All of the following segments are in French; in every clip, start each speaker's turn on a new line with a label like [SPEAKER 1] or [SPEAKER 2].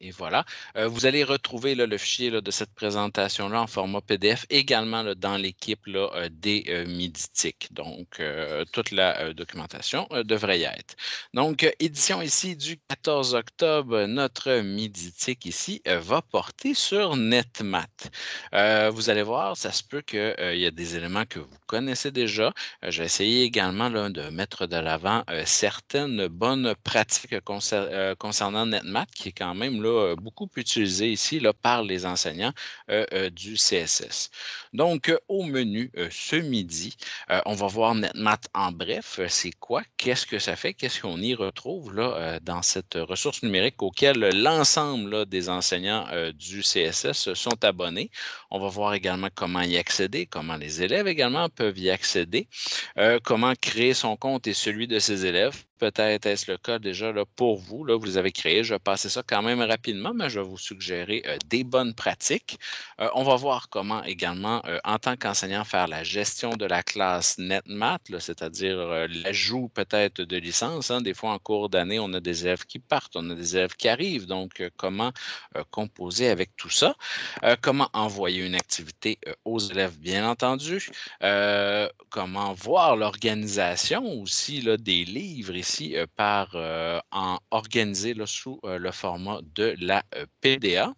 [SPEAKER 1] Et voilà. Euh, vous allez retrouver le fichier de cette présentation-là en format PDF également dans l'équipe euh, des euh, Miditic. Donc, toute la documentation devrait y être. Donc, édition ici du 14 octobre, notre Miditic ici va porter sur NetMath. vous allez voir, ça se peut qu'il y a des éléments que vous connaissez déjà. J'ai essayé également de mettre de l'avant certaines bonnes pratiques concernant NetMath qui est quand même euh, beaucoup utilisé ici là, par les enseignants euh, euh, du CSS. Donc, au menu ce midi, on va voir NetMath en bref. C'est quoi? Qu'est-ce que ça fait? Qu'est-ce qu'on y retrouve là, dans cette ressource numérique auquel l'ensemble des enseignants du CSS sont abonnés? On va voir également comment y accéder, comment les élèves également peuvent y accéder, comment créer son compte et celui de ses élèves. Peut-être est-ce le cas déjà là, pour vous. Là, vous les avez créé. Je vais passer ça quand même rapidement rapidement, mais je vais vous suggérer euh, des bonnes pratiques. Euh, on va voir comment également, euh, en tant qu'enseignant, faire la gestion de la classe NetMath, c'est-à-dire l'ajout peut-être de licences. Hein. Des fois, en cours d'année, on a des élèves qui partent, on a des élèves qui arrivent. Donc, comment composer avec tout ça? comment envoyer une activité aux élèves, bien entendu? comment voir l'organisation aussi des livres ici par en organiser sous le format de la euh, PDA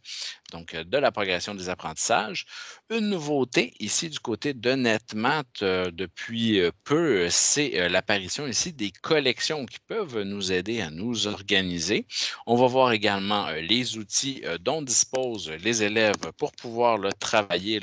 [SPEAKER 1] donc euh, de la progression des apprentissages. Une nouveauté ici du côté de NetMath euh, depuis euh, peu, c'est l'apparition ici des collections qui peuvent nous aider à nous organiser. On va voir également les outils dont disposent les élèves pour pouvoir travailler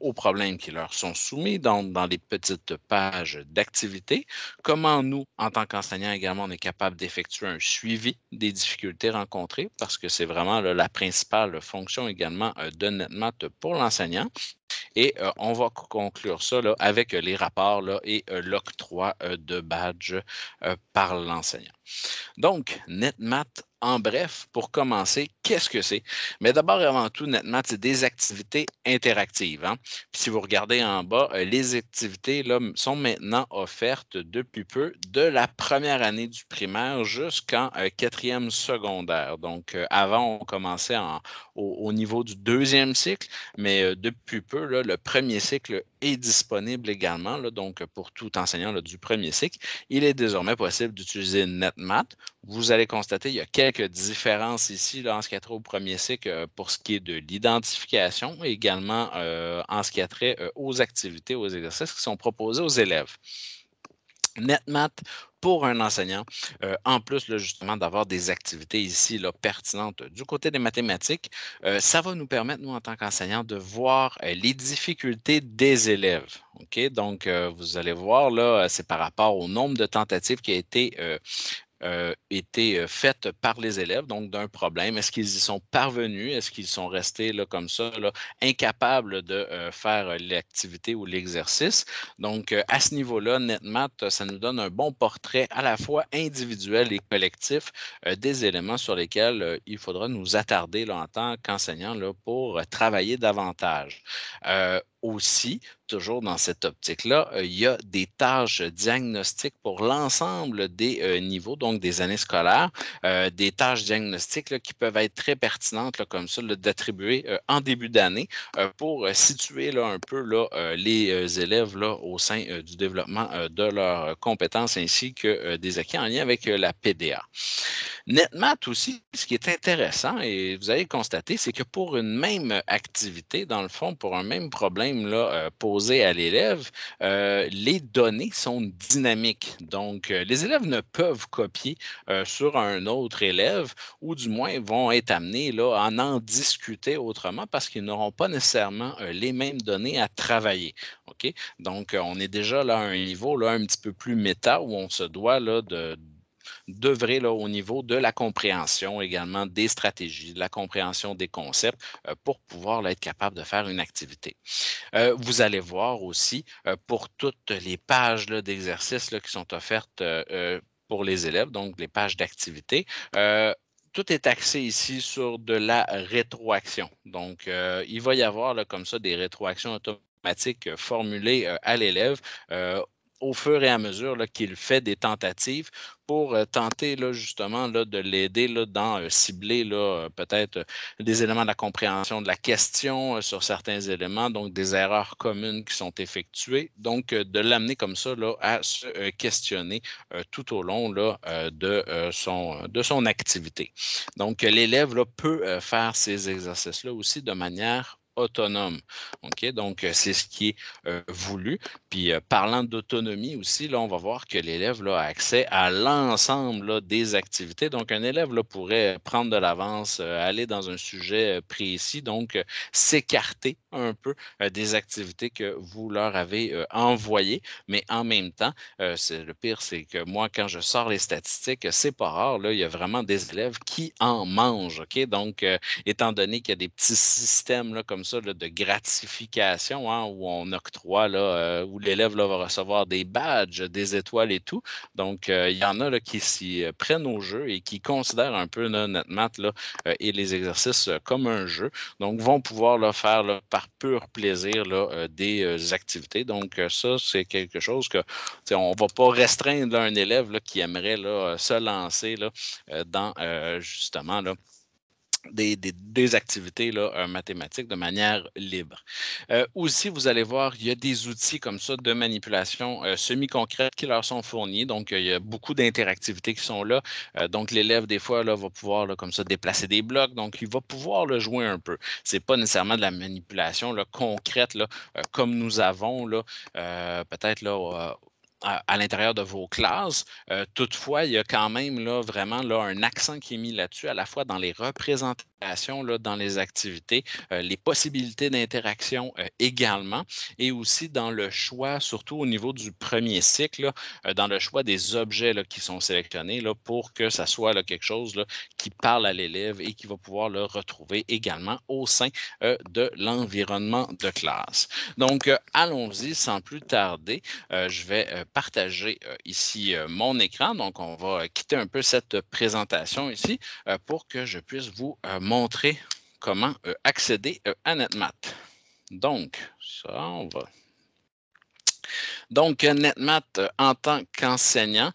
[SPEAKER 1] aux problèmes qui leur sont soumis dans, dans les petites pages d'activité. Comment nous, en tant qu'enseignants également, on est capable d'effectuer un suivi des difficultés rencontrées parce que c'est vraiment la principale fonction également euh, de NetMath pour l'enseignant. Et euh, on va conclure ça avec euh, les rapports et l'octroi de badge par l'enseignant. Donc, NetMath, en bref, pour commencer, qu'est-ce que c'est? Mais d'abord et avant tout, NetMath, c'est des activités interactives. Hein. si vous regardez en bas, euh, les activités là, sont maintenant offertes depuis peu de la première année du primaire jusqu'en euh, quatrième secondaire. Donc, euh, avant, on commençait au, niveau du deuxième cycle, mais depuis peu, le premier cycle est disponible également, là, donc pour tout enseignant du premier cycle. Il est désormais possible d'utiliser NetMath. Vous allez constater il y a quelques différences ici en ce qui a trait au premier cycle euh, pour ce qui est de l'identification et également euh, en ce qui a trait euh, aux activités, aux exercices qui sont proposés aux élèves. NetMath pour un enseignant, euh, en plus justement d'avoir des activités ici là, pertinentes du côté des mathématiques, euh, ça va nous permettre, nous, en tant qu'enseignants, de voir euh, les difficultés des élèves. OK? Donc, vous allez voir, là, c'est par rapport au nombre de tentatives qui a été euh, été euh, faites par les élèves, donc d'un problème. Est-ce qu'ils y sont parvenus? Est-ce qu'ils sont restés là, comme ça, là, incapables de euh, faire l'activité ou l'exercice? Donc, à ce niveau-là, NetMath, ça nous donne un bon portrait à la fois individuel et collectif des éléments sur lesquels il faudra nous attarder en tant qu'enseignants pour travailler davantage aussi, toujours dans cette optique-là, euh, il y a des tâches diagnostiques pour l'ensemble des euh, niveaux, donc des années scolaires, euh, des tâches diagnostiques qui peuvent être très pertinentes, comme ça, d'attribuer en début d'année pour situer un peu les élèves au sein du développement de leurs compétences ainsi que des acquis en lien avec la PDA. Nettement aussi, ce qui est intéressant, et vous allez constater, c'est que pour une même activité, dans le fond, pour un même problème, euh, à l'élève, euh, les données sont dynamiques. Donc, euh, les élèves ne peuvent copier sur un autre élève ou du moins vont être amenés là, à en discuter autrement parce qu'ils n'auront pas nécessairement les mêmes données à travailler. Donc, on est déjà là à un niveau là, un petit peu plus méta où on se doit là, de là au niveau de la compréhension également des stratégies, de la compréhension des concepts euh, pour pouvoir être capable de faire une activité. Euh, vous allez voir aussi euh, pour toutes les pages d'exercices qui sont offertes pour les élèves, donc les pages d'activité tout est axé ici sur de la rétroaction. Donc, il va y avoir comme ça des rétroactions automatiques formulées à l'élève au fur et à mesure qu'il fait des tentatives pour euh, tenter justement de l'aider dans euh, cibler euh, peut-être des éléments de la compréhension de la question sur certains éléments, donc des erreurs communes qui sont effectuées. Donc, de l'amener comme ça à se questionner tout au long de, son, de son activité. Donc, l'élève peut faire ces exercices-là aussi de manière autonome. ok, Donc, euh, c'est ce qui est euh, voulu. Puis, euh, parlant d'autonomie aussi, là, on va voir que l'élève a accès à l'ensemble des activités. Donc, un élève pourrait prendre de l'avance, aller dans un sujet précis, donc s'écarter un peu des activités que vous leur avez envoyées. Mais en même temps, c'est le pire, c'est que moi, quand je sors les statistiques, c'est pas rare. Là, il y a vraiment des élèves qui en mangent. Donc, étant donné qu'il y a des petits systèmes là, comme ça de gratification hein, où on octroie, là, où l'élève va recevoir des badges, des étoiles et tout. Donc, il y en a là, qui s'y prennent au jeu et qui considèrent un peu notre maths et les exercices comme un jeu. Donc, vont pouvoir le faire par pur plaisir euh, des euh, activités. Donc, euh, ça, c'est quelque chose que on ne va pas restreindre un élève qui aimerait se lancer dans justement des, activités euh, mathématiques de manière libre. Euh, aussi, vous allez voir, il y a des outils comme ça de manipulation euh, semi-concrète qui leur sont fournis. Donc, il y a beaucoup d'interactivités qui sont là. donc, l'élève, des fois, là, va pouvoir comme ça déplacer des blocs. Donc, il va pouvoir le jouer un peu. Ce n'est pas nécessairement de la manipulation concrète comme nous avons peut-être là, à, l'intérieur de vos classes. Euh, toutefois, il y a quand même là, vraiment là, un accent qui est mis là-dessus, à la fois dans les représentations dans les activités, euh, les possibilités d'interaction euh, également, et aussi dans le choix, surtout au niveau du premier cycle, euh, dans le choix des objets qui sont sélectionnés pour que ça soit quelque chose qui parle à l'élève et qui va pouvoir le retrouver également au sein de l'environnement de classe. Donc, allons-y sans plus tarder. je vais partager ici mon écran. Donc, on va quitter un peu cette présentation ici pour que je puisse vous montrer montrer comment euh, accéder euh, à NetMath. Donc, ça, on va donc, euh, NetMath en tant qu'enseignant,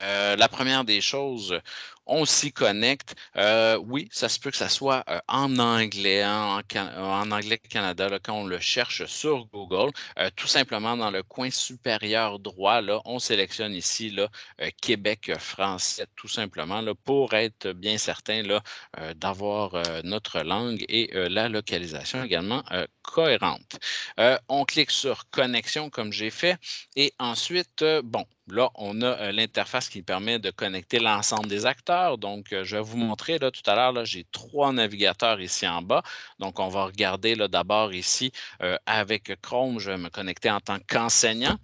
[SPEAKER 1] la première des choses on s'y connecte. Euh, oui, ça se peut que ça soit euh, en anglais, hein, euh, en, anglais Canada, quand on le cherche sur Google. tout simplement dans le coin supérieur droit, là, on sélectionne ici là, Québec français, tout simplement, là, pour être bien certain d'avoir notre langue et la localisation également cohérente. on clique sur Connexion comme j'ai fait et ensuite, bon, Là, on a l'interface qui permet de connecter l'ensemble des acteurs. Donc, je vais vous montrer là, tout à l'heure, j'ai trois navigateurs ici en bas. Donc, on va regarder d'abord ici avec Chrome, je vais me connecter en tant qu'enseignant.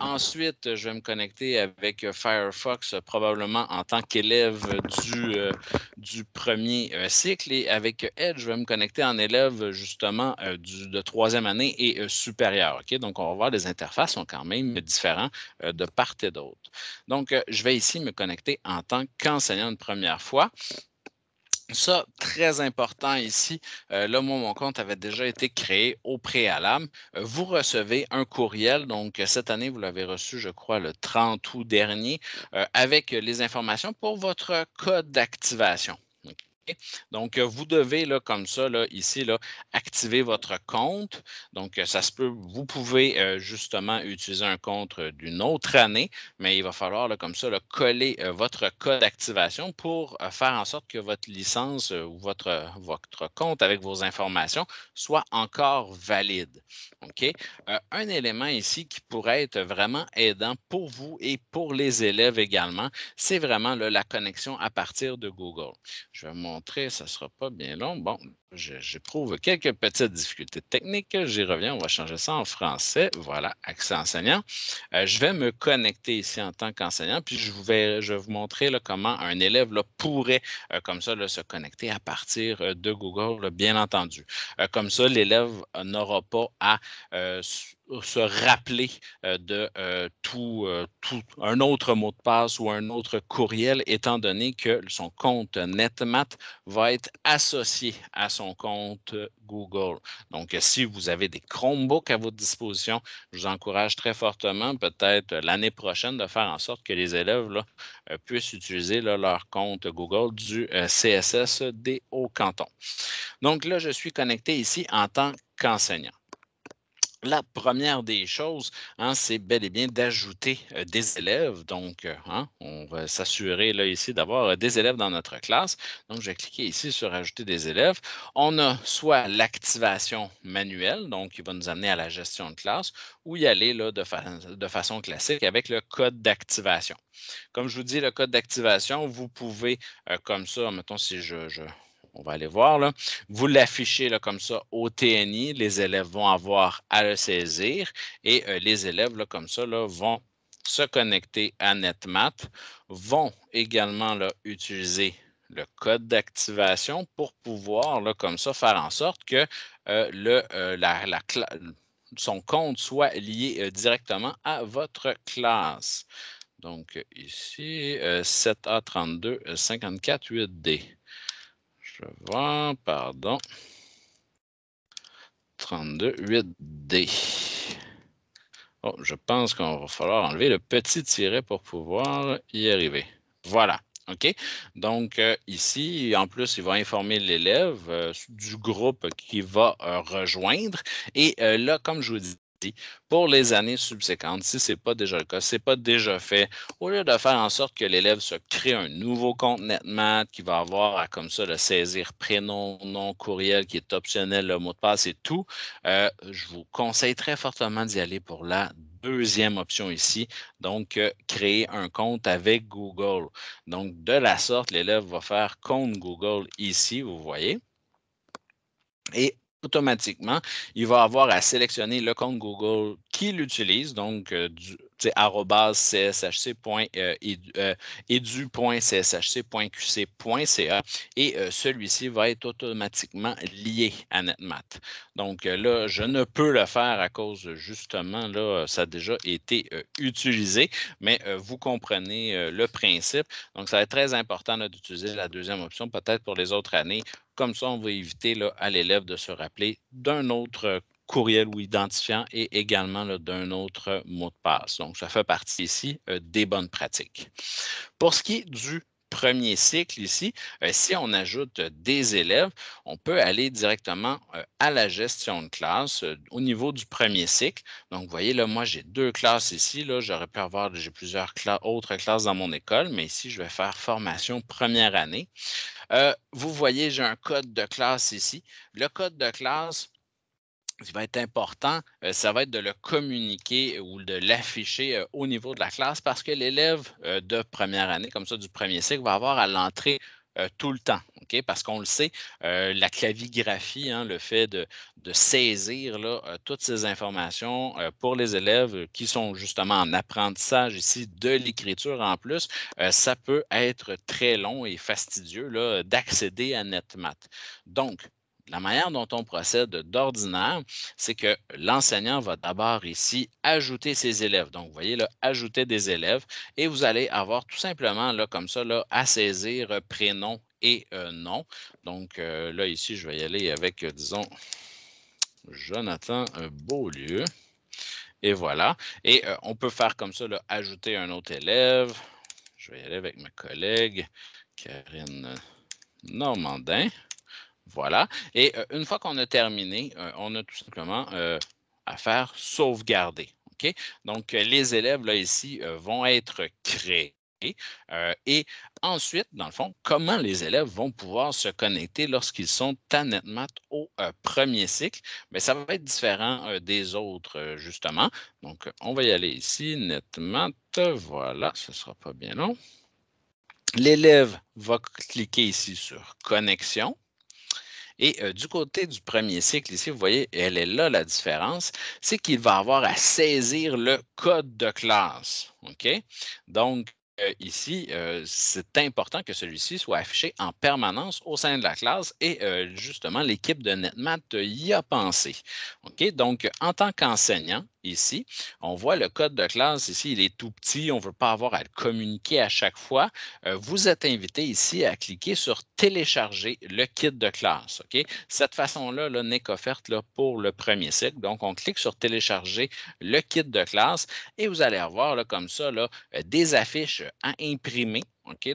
[SPEAKER 1] ensuite, je vais me connecter avec Firefox, probablement en tant qu'élève du, du premier cycle. Et avec Edge, je vais me connecter en élève justement de troisième année et supérieure. Donc, on va voir les interfaces sont quand même différentes de partout d'autres. Donc, euh, je vais ici me connecter en tant qu'enseignant une première fois. Ça, très important ici, euh, là, mon compte avait déjà été créé au préalable. Euh, vous recevez un courriel, donc cette année, vous l'avez reçu, je crois, le 30 août dernier, avec les informations pour votre code d'activation. Donc, euh, vous devez, là, comme ça, ici, là, activer votre compte. Donc, euh, ça se peut, vous pouvez euh, justement utiliser un compte d'une autre année, mais il va falloir, comme ça, coller votre code d'activation pour faire en sorte que votre licence ou votre, votre compte avec vos informations soit encore valide. OK? un élément ici qui pourrait être vraiment aidant pour vous et pour les élèves également, c'est vraiment la connexion à partir de Google. Je vais ça sera pas bien long. Bon, J'éprouve quelques petites difficultés techniques. J'y reviens. On va changer ça en français. Voilà, accès enseignant. Euh, je vais me connecter ici en tant qu'enseignant, puis je, vais, je vous montrer comment un élève pourrait, euh, comme ça, se connecter à partir euh, de Google, bien entendu. comme ça, l'élève n'aura pas à se rappeler de tout, tout, un autre mot de passe ou un autre courriel, étant donné que son compte NetMat va être associé à son compte Google. Donc, si vous avez des Chromebooks à votre disposition, je vous encourage très fortement, peut-être euh, l'année prochaine, de faire en sorte que les élèves euh, puissent utiliser leur compte Google du euh, CSS des hauts cantons. Donc là, je suis connecté ici en tant qu'enseignant. La première des choses, hein, c'est bel et bien d'ajouter euh, des élèves. Donc, euh, hein, on va s'assurer là ici d'avoir euh, des élèves dans notre classe. Donc, je vais cliquer ici sur Ajouter des élèves. On a soit l'activation manuelle, donc qui va nous amener à la gestion de classe, ou y aller là, de, façon classique avec le code d'activation. Comme je vous dis, le code d'activation, vous pouvez comme ça, mettons si je on va aller voir. Là. Vous l'affichez comme ça au TNI. Les élèves vont avoir à le saisir et euh, les élèves comme ça vont se connecter à NetMath, vont également utiliser le code d'activation pour pouvoir comme ça faire en sorte que euh, euh, son compte soit lié directement à votre classe. Donc, ici, 7 a 32548 d je voir, pardon. 32, 8D. je pense qu'on va falloir enlever le petit tiret pour pouvoir y arriver. Voilà. OK? Donc, euh, ici, en plus, il va informer l'élève euh, du groupe qui va euh, rejoindre. Et là, comme je vous pour les années subséquentes, si ce n'est pas déjà le cas, si ce n'est pas déjà fait, au lieu de faire en sorte que l'élève se crée un nouveau compte NetMath qui va avoir à comme ça le saisir prénom, nom, courriel qui est optionnel, le mot de passe et tout, euh, je vous conseille très fortement d'y aller pour la deuxième option ici, donc euh, créer un compte avec Google. Donc, de la sorte, l'élève va faire compte Google ici, vous voyez. Et automatiquement, il va avoir à sélectionner le compte Google qui l'utilise, donc euh, du cshc.edu.cshc.qc.ca euh, euh, et euh, celui-ci va être automatiquement lié à NetMath. Donc là, je ne peux le faire à cause justement, là, ça a déjà été utilisé, mais vous comprenez le principe. Donc, ça va être très important d'utiliser la deuxième option, peut-être pour les autres années, comme ça, on va éviter à l'élève de se rappeler d'un autre euh, courriel ou identifiant et également d'un autre euh, mot de passe. Donc, ça fait partie ici euh, des bonnes pratiques. Pour ce qui est du premier cycle ici, euh, si on ajoute euh, des élèves, on peut aller directement euh, à la gestion de classe au niveau du premier cycle. Donc, vous voyez, là, moi, j'ai deux classes ici. Là, j'aurais pu avoir, j'ai plusieurs autres classes dans mon école, mais ici, je vais faire formation première année. vous voyez, j'ai un code de classe ici. Le code de classe, ce qui va être important, euh, ça va être de le communiquer ou de l'afficher euh, au niveau de la classe parce que l'élève euh, de première année, comme ça, du premier cycle, va avoir à l'entrée tout le temps, parce qu'on le sait, la clavigraphie, hein, le fait de, saisir toutes ces informations pour les élèves qui sont justement en apprentissage ici de l'écriture en plus, ça peut être très long et fastidieux d'accéder à NetMath. Donc, la manière dont on procède d'ordinaire, c'est que l'enseignant va d'abord ici ajouter ses élèves. Donc, vous voyez, là, ajouter des élèves et vous allez avoir tout simplement, là, comme ça, à saisir euh, prénom et euh, nom. Donc, euh, là, ici, je vais y aller avec, disons, Jonathan Beaulieu. Et voilà. Et on peut faire comme ça, ajouter un autre élève. Je vais y aller avec ma collègue Karine Normandin. Voilà. Et une fois qu'on a terminé, on a tout simplement à faire sauvegarder. OK. Donc, les élèves, là, ici, vont être créés. et ensuite, dans le fond, comment les élèves vont pouvoir se connecter lorsqu'ils sont à NetMath au premier cycle? Mais ça va être différent des autres, justement. Donc, on va y aller ici, nettement. voilà, ce ne sera pas bien long. L'élève va cliquer ici sur « Connexion ». Et du côté du premier cycle, ici, vous voyez, elle est là la différence, c'est qu'il va avoir à saisir le code de classe. OK? Donc, ici, c'est important que celui-ci soit affiché en permanence au sein de la classe et justement, l'équipe de NetMath y a pensé. OK? Donc, en tant qu'enseignant, ici. On voit le code de classe ici, il est tout petit, on ne veut pas avoir à le communiquer à chaque fois. Euh, vous êtes invité ici à cliquer sur télécharger le kit de classe. Cette façon-là -là, n'est qu'offerte pour le premier cycle. Donc, on clique sur télécharger le kit de classe et vous allez avoir comme ça euh, des affiches à imprimer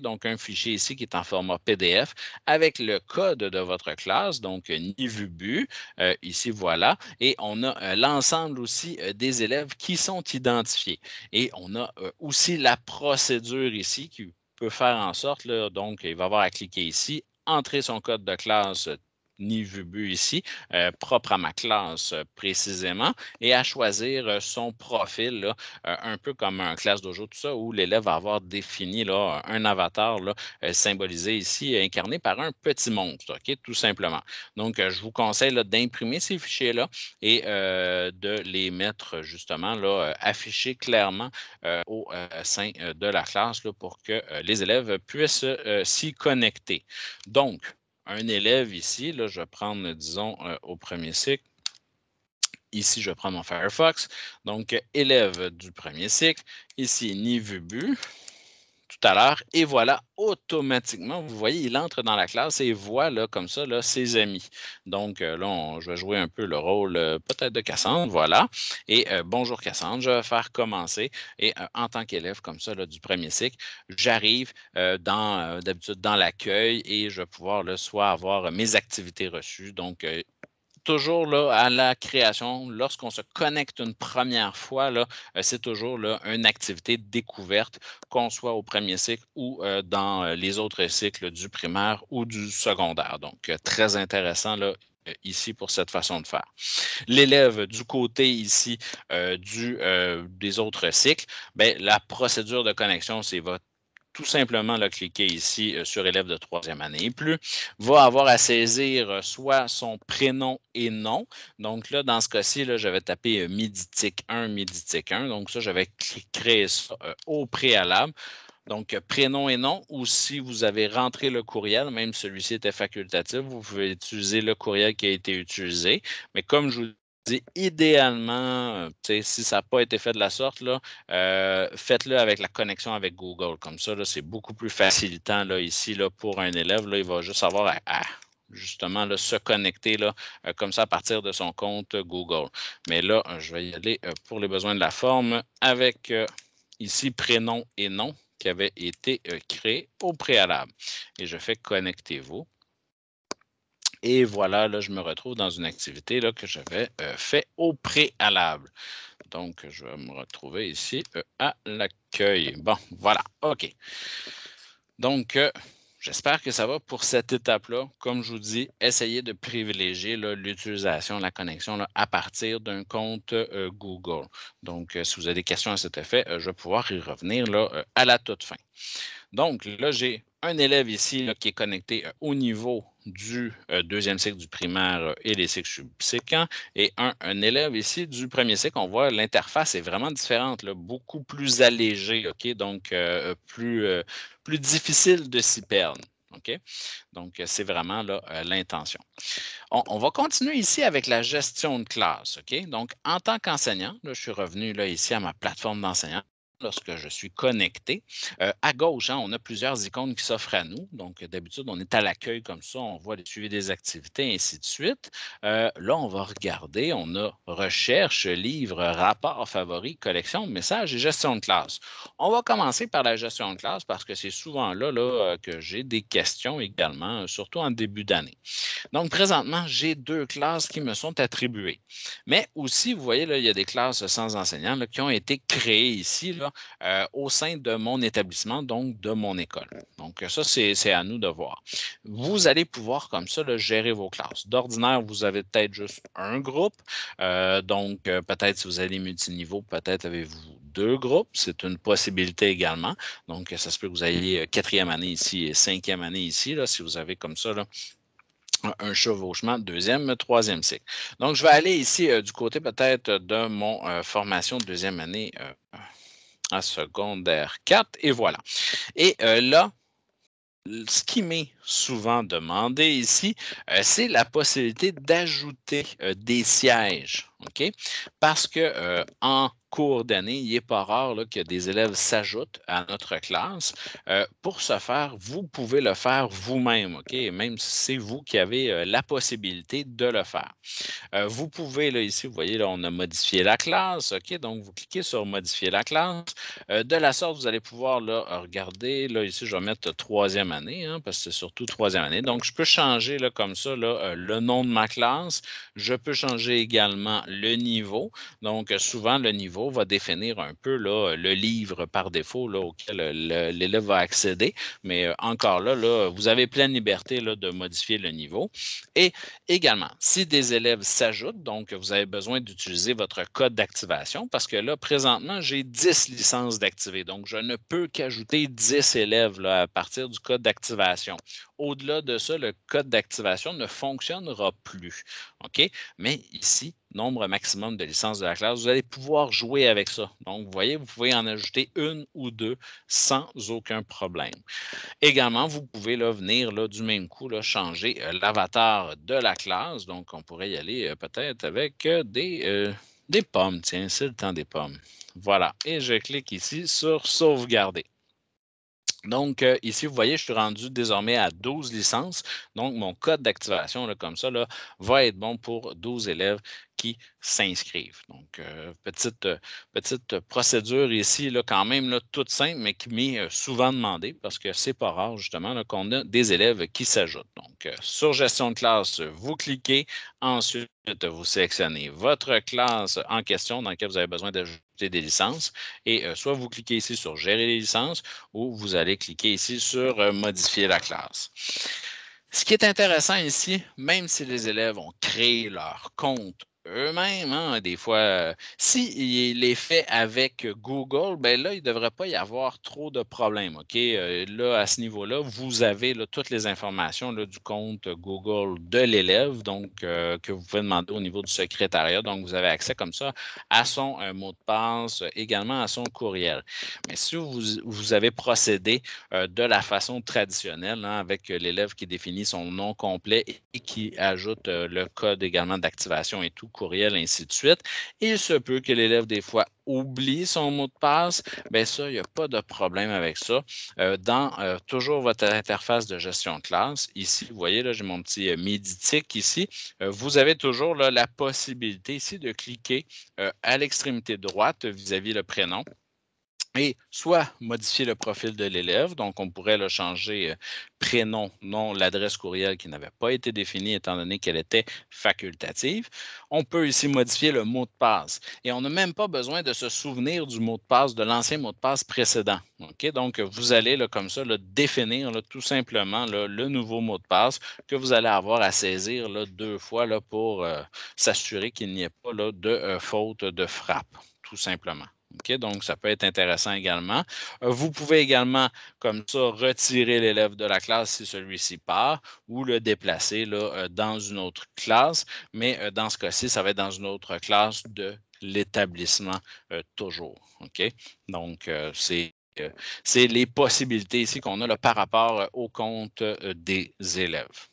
[SPEAKER 1] donc un fichier ici qui est en format PDF avec le code de votre classe, donc euh, NIVUBU, euh, ici voilà, et on a euh, l'ensemble aussi des élèves qui sont identifiés. Et on a aussi la procédure ici qui peut faire en sorte, donc il va avoir à cliquer ici, entrer son code de classe ni vu ici, euh, propre à ma classe euh, précisément, et à choisir euh, son profil, un peu comme un classe dojo, tout ça, où l'élève va avoir défini un avatar symbolisé ici, incarné par un petit monstre, ok, tout simplement. Donc, je vous conseille d'imprimer ces fichiers-là et de les mettre justement là, affichés clairement au sein de la classe pour que les élèves puissent s'y connecter. Donc, un élève ici, je vais prendre, disons, euh, au premier cycle. Ici, je prends mon Firefox. Donc, élève du premier cycle. Ici, Nivubu tout à l'heure. Et voilà, automatiquement, vous voyez, il entre dans la classe et voit là, comme ça ses amis. Donc euh, là, je vais jouer un peu le rôle euh, peut-être de Cassandre, voilà. Et euh, bonjour Cassandre, je vais faire commencer. Et en tant qu'élève comme ça du premier cycle, j'arrive dans d'habitude dans l'accueil et je vais pouvoir le soit avoir mes activités reçues, donc toujours là, à la création, lorsqu'on se connecte une première fois, là, euh, c'est toujours là, une activité découverte, qu'on soit au premier cycle ou euh, dans euh, les autres cycles du primaire ou du secondaire. Donc, très intéressant ici pour cette façon de faire. L'élève du côté ici du, des autres cycles, ben, la procédure de connexion, c'est votre tout simplement le cliquer ici euh, sur élève de troisième année et plus, va avoir à saisir euh, soit son prénom et nom. Donc là, dans ce cas-ci, je vais taper euh, Miditic 1, Miditic 1. Donc ça, j'avais vais ça au préalable. Donc, prénom et nom, ou si vous avez rentré le courriel, même celui-ci était facultatif, vous pouvez utiliser le courriel qui a été utilisé. Mais comme je vous idéalement, euh, si ça n'a pas été fait de la sorte, euh, faites-le avec la connexion avec Google. Comme ça, c'est beaucoup plus facilitant ici pour un élève. il va juste avoir à, justement se connecter euh, comme ça à partir de son compte Google. Mais là, je vais y aller pour les besoins de la forme avec ici prénom et nom qui avait été créé au préalable. Et je fais connectez-vous. Et voilà, là, je me retrouve dans une activité là, que j'avais faite fait au préalable. Donc, je vais me retrouver ici à l'accueil. Bon, voilà, OK. Donc, j'espère que ça va pour cette étape-là. Comme je vous dis, essayez de privilégier l'utilisation, la connexion à partir d'un compte Google. Donc, si vous avez des questions à cet effet, je vais pouvoir y revenir à la toute fin. Donc, là, j'ai un élève ici qui est connecté au niveau du euh, deuxième cycle du primaire euh, et les cycles subséquents, et un, élève ici du premier cycle, on voit l'interface est vraiment différente, beaucoup plus allégée, ok donc euh, plus, plus difficile de s'y perdre. Donc, c'est vraiment l'intention. On, va continuer ici avec la gestion de classe. Donc, en tant qu'enseignant, je suis revenu là, ici à ma plateforme d'enseignant lorsque je suis connecté. Euh, à gauche, hein, on a plusieurs icônes qui s'offrent à nous. Donc, d'habitude, on est à l'accueil comme ça, on voit le suivi des activités, ainsi de suite. Euh, là, on va regarder, on a recherche, livre, rapport, favoris, collection, messages et gestion de classe. On va commencer par la gestion de classe parce que c'est souvent là, là euh, que j'ai des questions également, surtout en début d'année. Donc, présentement, j'ai deux classes qui me sont attribuées. Mais aussi, vous voyez, là, il y a des classes sans enseignants qui ont été créées ici. Là, euh, au sein de mon établissement, donc de mon école. Donc, ça, c'est à nous de voir. Vous allez pouvoir, comme ça, gérer vos classes. D'ordinaire, vous avez peut-être juste un groupe. Euh, donc, euh, peut-être si vous allez multiniveau, peut-être avez-vous deux groupes. C'est une possibilité également. Donc, ça se peut que vous ayez quatrième année ici et cinquième année ici, là, si vous avez comme ça, un chevauchement, deuxième, troisième cycle. Donc, je vais aller ici du côté peut-être de mon formation formation deuxième année à secondaire 4, et voilà. Et euh, là, ce qui m'est souvent demandé ici, euh, c'est la possibilité d'ajouter euh, des sièges. ok Parce que en cours d'année, il n'est pas rare que des élèves s'ajoutent à notre classe. Euh, pour ce faire, vous pouvez le faire vous-même, OK? Même si c'est vous qui avez euh, la possibilité de le faire. Euh, vous pouvez, là, ici, vous voyez, là, on a modifié la classe, OK? Donc, vous cliquez sur modifier la classe. de la sorte, vous allez pouvoir là, regarder, là, ici, je vais mettre troisième année, hein, parce que c'est surtout troisième année. Donc, je peux changer là, comme ça le nom de ma classe. Je peux changer également le niveau. Donc, souvent, le niveau va définir un peu le livre par défaut auquel euh, l'élève va accéder. Mais euh, encore là, vous avez pleine liberté là, de modifier le niveau. Et également, si des élèves s'ajoutent, donc vous avez besoin d'utiliser votre code d'activation parce que là, présentement, j'ai 10 licences d'activer. Donc, je ne peux qu'ajouter 10 élèves à partir du code d'activation. Au-delà de ça, le code d'activation ne fonctionnera plus. OK? Mais ici, nombre maximum de licences de la classe, vous allez pouvoir jouer avec ça. Donc, vous voyez, vous pouvez en ajouter une ou deux sans aucun problème. Également, vous pouvez venir du même coup là, changer euh, l'avatar de la classe. Donc, on pourrait y aller euh, peut-être avec euh, des, des pommes. Tiens, c'est le temps des pommes. Voilà. Et je clique ici sur sauvegarder. Donc, euh, ici, vous voyez, je suis rendu désormais à 12 licences. Donc, mon code d'activation, comme ça, va être bon pour 12 élèves qui s'inscrivent. Donc, euh, petite, euh, petite procédure ici, là, quand même là, toute simple, mais qui m'est souvent demandée parce que c'est pas rare, justement, qu'on a des élèves qui s'ajoutent. Donc, sur gestion de classe, vous cliquez. Ensuite, de vous sélectionner votre classe en question dans laquelle vous avez besoin d'ajouter des licences. Et euh, soit vous cliquez ici sur Gérer les licences ou vous allez cliquer ici sur euh, Modifier la classe. Ce qui est intéressant ici, même si les élèves ont créé leur compte eux-mêmes, hein, des fois. S'il euh, si les fait avec Google, ben là, il ne devrait pas y avoir trop de problèmes. OK? Euh, là, à ce niveau-là, vous avez là, toutes les informations là, du compte Google de l'élève, donc euh, que vous pouvez demander au niveau du secrétariat. Donc, vous avez accès comme ça à son mot de passe, également à son courriel. Mais si vous, avez procédé de la façon traditionnelle, hein, avec l'élève qui définit son nom complet et qui ajoute le code également d'activation et tout, courriel, ainsi de suite. il se peut que l'élève, des fois, oublie son mot de passe. Bien, ça, il n'y a pas de problème avec ça. Euh, dans euh, toujours votre interface de gestion de classe, ici, vous voyez, là, j'ai mon petit euh, midi méditique ici. vous avez toujours la possibilité ici de cliquer à l'extrémité droite vis à -vis le prénom et soit modifier le profil de l'élève, donc on pourrait le changer euh, prénom, nom, l'adresse courriel qui n'avait pas été définie étant donné qu'elle était facultative. On peut ici modifier le mot de passe et on n'a même pas besoin de se souvenir du mot de passe, de l'ancien mot de passe précédent. Donc, vous allez comme ça le définir tout simplement le nouveau mot de passe que vous allez avoir à saisir deux fois pour euh, s'assurer qu'il n'y ait pas de euh, faute de frappe, tout simplement donc, ça peut être intéressant également. Euh, vous pouvez également, comme ça, retirer l'élève de la classe si celui-ci part ou le déplacer euh, dans une autre classe. Mais euh, dans ce cas-ci, ça va être dans une autre classe de l'établissement toujours. Donc, c'est les possibilités ici qu'on a par rapport au compte des élèves.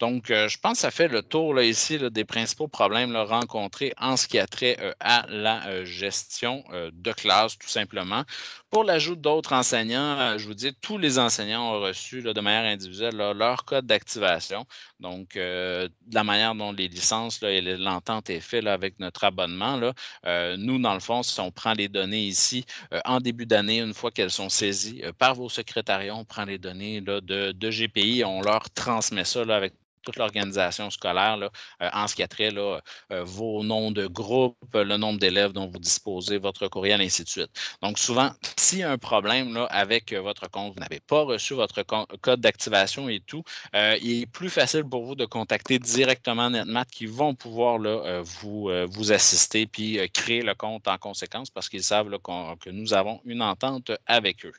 [SPEAKER 1] Donc, euh, je pense que ça fait le tour là, ici des principaux problèmes rencontrés en ce qui a trait euh, à la euh, gestion de classe, tout simplement. Pour l'ajout d'autres enseignants, je vous dis, tous les enseignants ont reçu de manière individuelle leur code d'activation. Donc, euh, de la manière dont les licences et l'entente est faite avec notre abonnement, euh, nous, dans le fond, si on prend les données ici euh, en début d'année, une fois qu'elles sont saisies par vos secrétariats, on prend les données de, de, GPI, on leur transmet ça avec toute l'organisation scolaire euh, en ce qui a trait là, euh, vos noms de groupe, le nombre d'élèves dont vous disposez, votre courriel, ainsi de suite. Donc, souvent, s'il y a un problème là, avec euh, votre compte, vous n'avez pas reçu votre code d'activation et tout, il est plus facile pour vous de contacter directement NetMath qui vont pouvoir là, vous, vous assister puis créer le compte en conséquence parce qu'ils savent que nous avons une entente avec eux.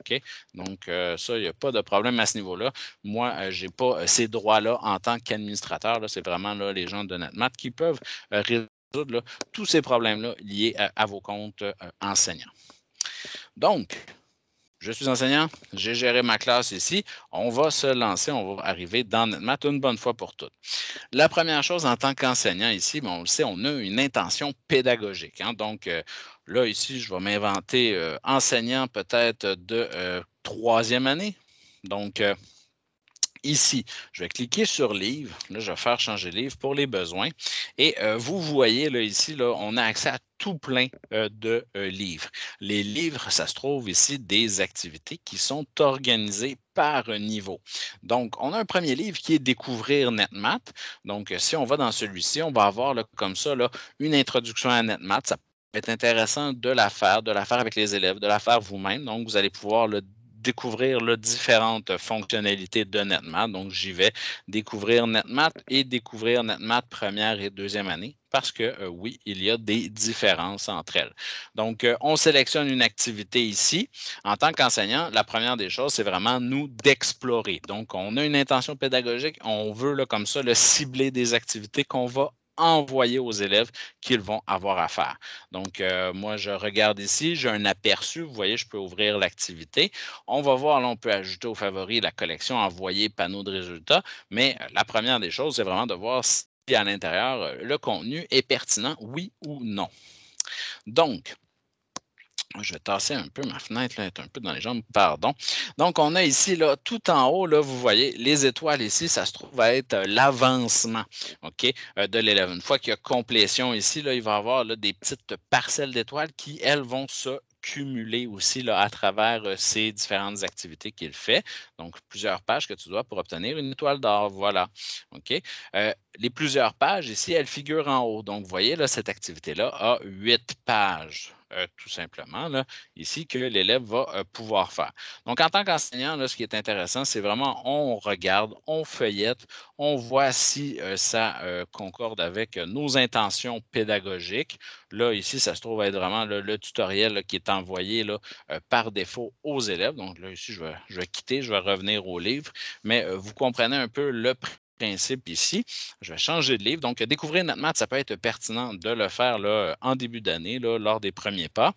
[SPEAKER 1] OK? Donc, ça, il n'y a pas de problème à ce niveau-là. Moi, je n'ai pas ces droits-là en tant qu'administrateur. C'est vraiment les gens de NetMath qui peuvent euh, résoudre tous ces problèmes-là liés à, vos comptes euh, enseignants. Donc, je suis enseignant, j'ai géré ma classe ici. On va se lancer, on va arriver dans NetMath une bonne fois pour toutes. La première chose en tant qu'enseignant ici, on le sait, on a une intention pédagogique. Hein. Donc, euh, là, ici, je vais m'inventer enseignant peut-être de troisième année. Donc, ici. Je vais cliquer sur Livre. Là, je vais faire changer livre pour les besoins. Et euh, vous voyez là, ici, là, on a accès à tout plein euh, de euh, livres. Les livres, ça se trouve ici des activités qui sont organisées par niveau. Donc, on a un premier livre qui est Découvrir NetMath. Donc, si on va dans celui-ci, on va avoir comme ça une introduction à NetMath. Ça peut être intéressant de la faire, de la faire avec les élèves, de la faire vous-même. Donc, vous allez pouvoir le découvrir les différentes fonctionnalités de NetMath. Donc, j'y vais découvrir NetMath et découvrir NetMath première et deuxième année parce que euh, oui, il y a des différences entre elles. Donc, euh, on sélectionne une activité ici. En tant qu'enseignant, la première des choses, c'est vraiment nous d'explorer. Donc, on a une intention pédagogique, on veut comme ça le cibler des activités qu'on va envoyer aux élèves qu'ils vont avoir à faire. Donc, euh, moi, je regarde ici, j'ai un aperçu. Vous voyez, je peux ouvrir l'activité. On va voir, là, on peut ajouter au favoris la collection, envoyer panneau de résultats. Mais euh, la première des choses, c'est vraiment de voir si à l'intérieur, euh, le contenu est pertinent, oui ou non. Donc, je vais tasser un peu ma fenêtre, là, est un peu dans les jambes, pardon. Donc, on a ici, là, tout en haut, là, vous voyez, les étoiles ici, ça se trouve à être euh, l'avancement, euh, de l'élève. Une fois qu'il y a complétion ici, là, il va y avoir des petites parcelles d'étoiles qui, elles, vont se cumuler aussi à travers euh, ces différentes activités qu'il fait. Donc, plusieurs pages que tu dois pour obtenir une étoile d'or. Voilà. les plusieurs pages, ici, elles figurent en haut. Donc, vous voyez, là, cette activité-là a huit pages. Euh, tout simplement, ici, que l'élève va euh, pouvoir faire. Donc, en tant qu'enseignant, ce qui est intéressant, c'est vraiment on regarde, on feuillette, on voit si euh, ça concorde avec nos intentions pédagogiques. Là, ici, ça se trouve être vraiment le tutoriel qui est envoyé par défaut aux élèves. Donc, là, ici, je vais, je vais, quitter, je vais revenir au livre, mais vous comprenez un peu le principe ici. Je vais changer de livre. Donc, découvrir notre ça peut être pertinent de le faire en début d'année, lors des premiers pas.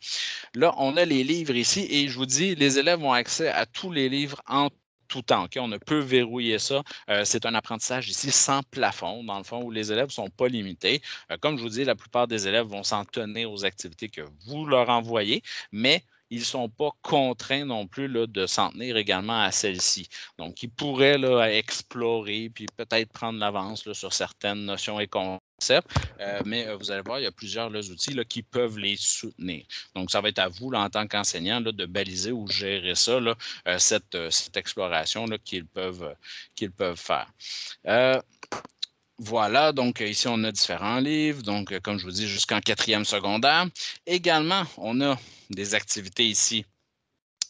[SPEAKER 1] Là, on a les livres ici et je vous dis, les élèves ont accès à tous les livres en tout temps. On ne peut verrouiller ça. Euh, c'est un apprentissage ici sans plafond, dans le fond, où les élèves ne sont pas limités. Euh, comme je vous dis, la plupart des élèves vont s'en tenir aux activités que vous leur envoyez, mais ils ne sont pas contraints non plus là, de s'en tenir également à celle-ci. Donc, ils pourraient là, explorer puis peut-être prendre l'avance sur certaines notions et concepts. Euh, mais euh, vous allez voir, il y a plusieurs outils qui peuvent les soutenir. Donc, ça va être à vous, en tant qu'enseignant, de baliser ou gérer ça, euh, cette, exploration qu'ils peuvent, qu'ils peuvent faire. Voilà, donc euh, ici on a différents livres, donc euh, comme je vous dis, jusqu'en quatrième secondaire. Également, on a des activités ici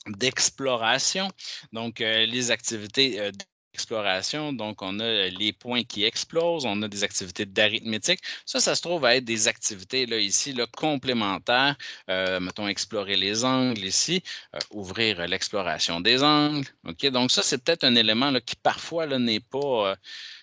[SPEAKER 1] d'exploration, donc euh, les activités d'exploration, Donc, on a les points qui explosent, on a des activités d'arithmétique. Ça, ça se trouve à être des activités là, ici là, complémentaires. mettons, explorer les angles ici, ouvrir l'exploration des angles. OK? Donc, ça, c'est peut-être un élément là, qui parfois n'est pas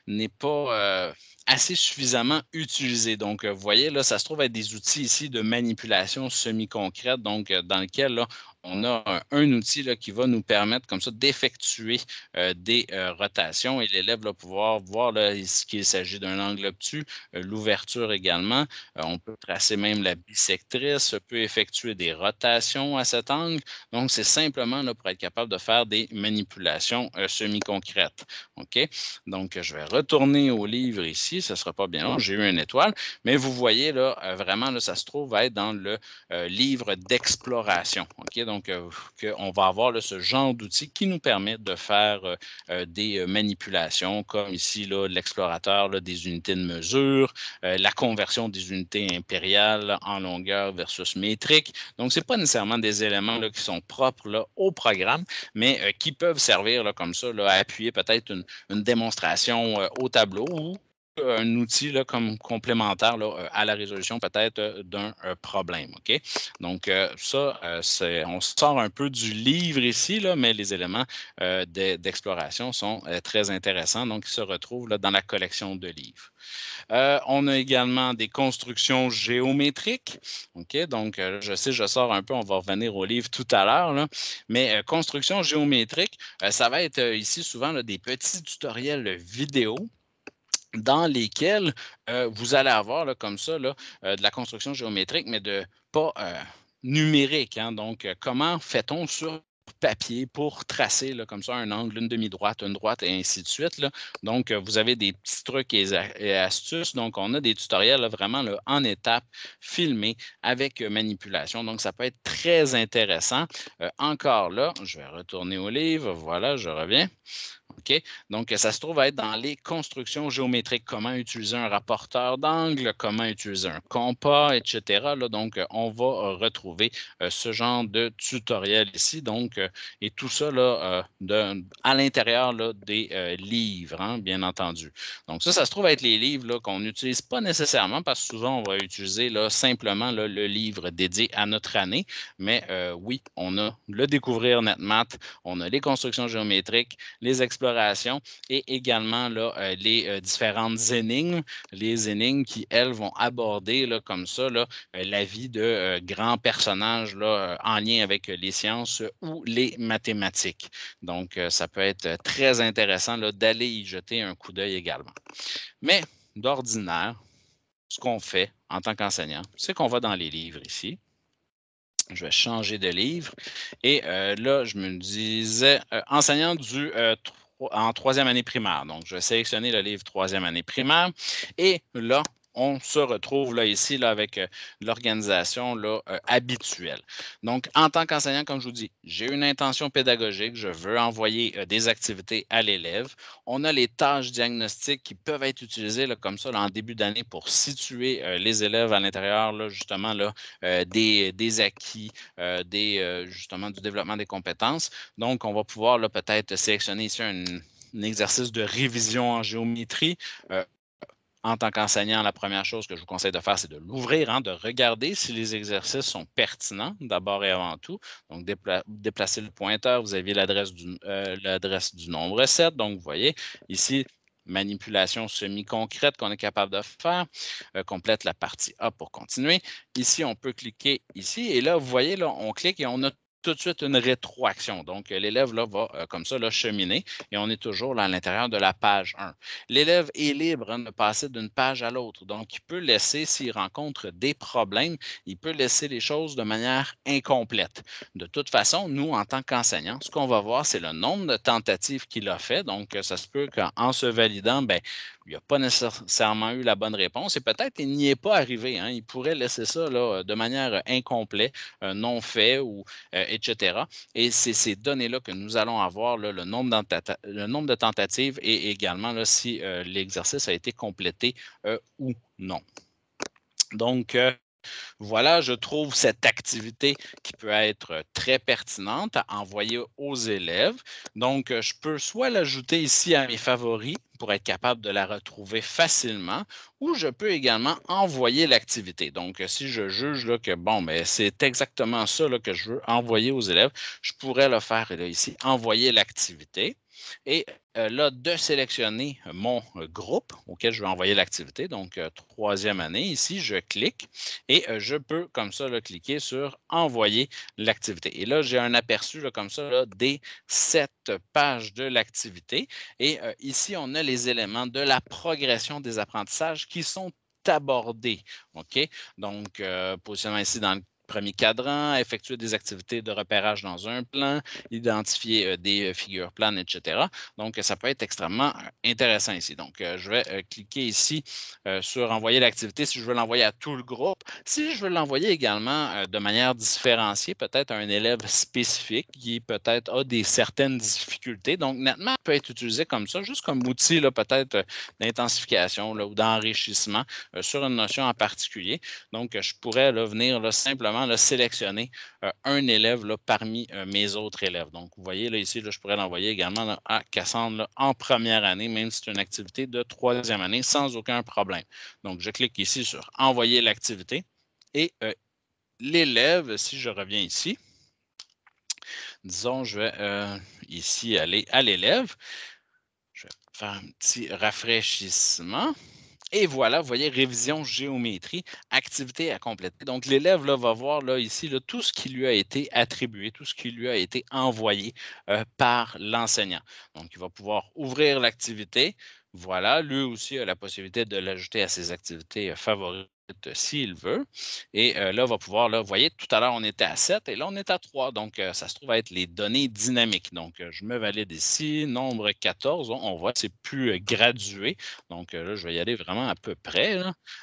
[SPEAKER 1] n'est pas euh, assez suffisamment utilisé Donc, euh, vous voyez, là, ça se trouve être des outils ici de manipulation semi-concrète, donc euh, dans lequel là, on a un, outil là, qui va nous permettre comme ça d'effectuer euh, des rotations et l'élève va pouvoir voir ce qu'il s'agit d'un angle obtus, l'ouverture également. on peut tracer même la bisectrice, peut effectuer des rotations à cet angle. Donc, c'est simplement là, pour être capable de faire des manipulations semi-concrètes. OK? Donc, je vais retourner au livre ici ce ne sera pas bien long. Mmh. J'ai eu une étoile, mais vous voyez là, euh, vraiment, ça se trouve être dans le euh, livre d'exploration. Donc, euh, on va avoir ce genre d'outils qui nous permettent de faire des manipulations, comme ici là l'explorateur des unités de mesure, la conversion des unités impériales en longueur versus métrique. Donc, ce n'est pas nécessairement des éléments qui sont propres au programme, mais qui peuvent servir comme ça à appuyer peut-être une, une démonstration au tableau ou un outil comme complémentaire euh, à la résolution peut-être euh, d'un euh, problème. OK? Donc, ça, on sort un peu du livre ici, là, mais les éléments d'exploration sont très intéressants. Donc, ils se retrouvent dans la collection de livres. on a également des constructions géométriques. OK? Donc, je sais, je sors un peu, on va revenir au livre tout à l'heure, mais construction géométrique, ça va être ici souvent des petits tutoriels vidéo dans lesquels euh, vous allez avoir comme ça euh, de la construction géométrique, mais de pas euh, numérique. Hein. donc, comment fait-on sur papier pour tracer comme ça un angle, une demi-droite, une droite et ainsi de suite. Donc, vous avez des petits trucs et, astuces. Donc, on a des tutoriels vraiment en étapes filmés avec manipulation. Donc, ça peut être très intéressant. encore là, je vais retourner au livre. Voilà, je reviens. Donc, ça se trouve être dans les constructions géométriques, comment utiliser un rapporteur d'angle, comment utiliser un compas, etc. donc, euh, on va euh, retrouver euh, ce genre de tutoriel ici. Donc, et tout ça à l'intérieur des livres, hein, bien entendu. Donc, ça, ça se trouve être les livres qu'on n'utilise pas nécessairement parce que souvent, on va utiliser simplement le livre dédié à notre année. Mais oui, on a le découvrir NetMath, on a les constructions géométriques, les expériences et également là, euh, les euh, différentes énigmes, les énigmes qui, elles, vont aborder là, comme ça euh, la vie de grands personnages là, en lien avec les sciences ou les mathématiques. Donc, ça peut être très intéressant d'aller y jeter un coup d'œil également. Mais d'ordinaire, ce qu'on fait en tant qu'enseignant, c'est qu'on va dans les livres ici je vais changer de livre. Et là, je me disais, enseignant du 3, en troisième année primaire. Donc, je vais sélectionner le livre troisième année primaire. Et là, on se retrouve là, ici là, avec euh, l'organisation euh, habituelle. Donc, en tant qu'enseignant, comme je vous dis, j'ai une intention pédagogique, je veux envoyer euh, des activités à l'élève. On a les tâches diagnostiques qui peuvent être utilisées comme ça en début d'année pour situer les élèves à l'intérieur là, justement des, acquis, des, justement du développement des compétences. Donc, on va pouvoir peut-être sélectionner ici un exercice de révision en géométrie, en tant qu'enseignant, la première chose que je vous conseille de faire, c'est de l'ouvrir, hein, de regarder si les exercices sont pertinents, d'abord et avant tout. Donc, déplacer le pointeur, vous avez l'adresse du, euh, nombre 7. Donc, vous voyez ici, manipulation semi-concrète qu'on est capable de faire. Euh, complète la partie A pour continuer. Ici, on peut cliquer ici. Et là, vous voyez, là, on clique et on a tout de suite une rétroaction. Donc, euh, l'élève là, va euh, comme ça là, cheminer et on est toujours à l'intérieur de la page 1. L'élève est libre hein, de passer d'une page à l'autre. Donc, il peut laisser, s'il rencontre des problèmes, il peut laisser les choses de manière incomplète. De toute façon, nous, en tant qu'enseignants, ce qu'on va voir, c'est le nombre de tentatives qu'il a fait. Donc, euh, ça se peut qu'en se validant, ben, il n'a pas nécessairement eu la bonne réponse et peut-être il n'y est pas arrivé. Hein. Il pourrait laisser ça de manière incomplète, euh, non fait, ou, euh, etc. Et c'est ces données-là que nous allons avoir, le, nombre de tentatives et également si euh, l'exercice a été complété ou non. Donc, voilà, je trouve cette activité qui peut être très pertinente à envoyer aux élèves. Donc, euh, je peux soit l'ajouter ici à mes favoris pour être capable de la retrouver facilement, ou je peux également envoyer l'activité. Donc, euh, si je juge que bon, mais c'est exactement ça que je veux envoyer aux élèves, je pourrais le faire ici, envoyer l'activité. Et euh, là, de sélectionner mon euh, groupe auquel je vais envoyer l'activité, donc euh, troisième année. Ici, je clique et je peux comme ça cliquer sur envoyer l'activité. Et là, j'ai un aperçu comme ça des sept pages de l'activité. Et ici, on a les éléments de la progression des apprentissages qui sont abordés. OK? Donc, positionnement ici dans le premier cadran, effectuer des activités de repérage dans un plan, identifier euh, des euh, figures planes, etc. Donc, ça peut être extrêmement euh, intéressant ici. Donc, je vais cliquer ici sur envoyer l'activité si je veux l'envoyer à tout le groupe. Si je veux l'envoyer également de manière différenciée, peut-être à un élève spécifique qui peut-être a des certaines difficultés. Donc, nettement peut être utilisé comme ça, juste comme outil peut-être d'intensification ou d'enrichissement sur une notion en particulier. Donc, je pourrais venir simplement sélectionner euh, un élève là, parmi euh, mes autres élèves. Donc, vous voyez là ici, je pourrais l'envoyer également à Cassandre en première année, même si c'est une activité de troisième année, sans aucun problème. Donc, je clique ici sur « Envoyer l'activité » et euh, l'élève, si je reviens ici, disons, je vais ici aller à l'élève. Je vais faire un petit rafraîchissement. Et voilà, vous voyez, révision géométrie, activité à compléter. Donc, l'élève va voir là, ici là, tout ce qui lui a été attribué, tout ce qui lui a été envoyé euh, par l'enseignant. Donc, il va pouvoir ouvrir l'activité. Voilà, lui aussi a la possibilité de l'ajouter à ses activités euh, favoris. Euh, s'il veut. Et euh, là, on va pouvoir, là, vous voyez, tout à l'heure, on était à 7 et là, on est à 3. Donc, euh, ça se trouve être les données dynamiques. Donc, je me valide ici, nombre 14. On, voit voit, c'est plus gradué. Donc, là, je vais y aller vraiment à peu près.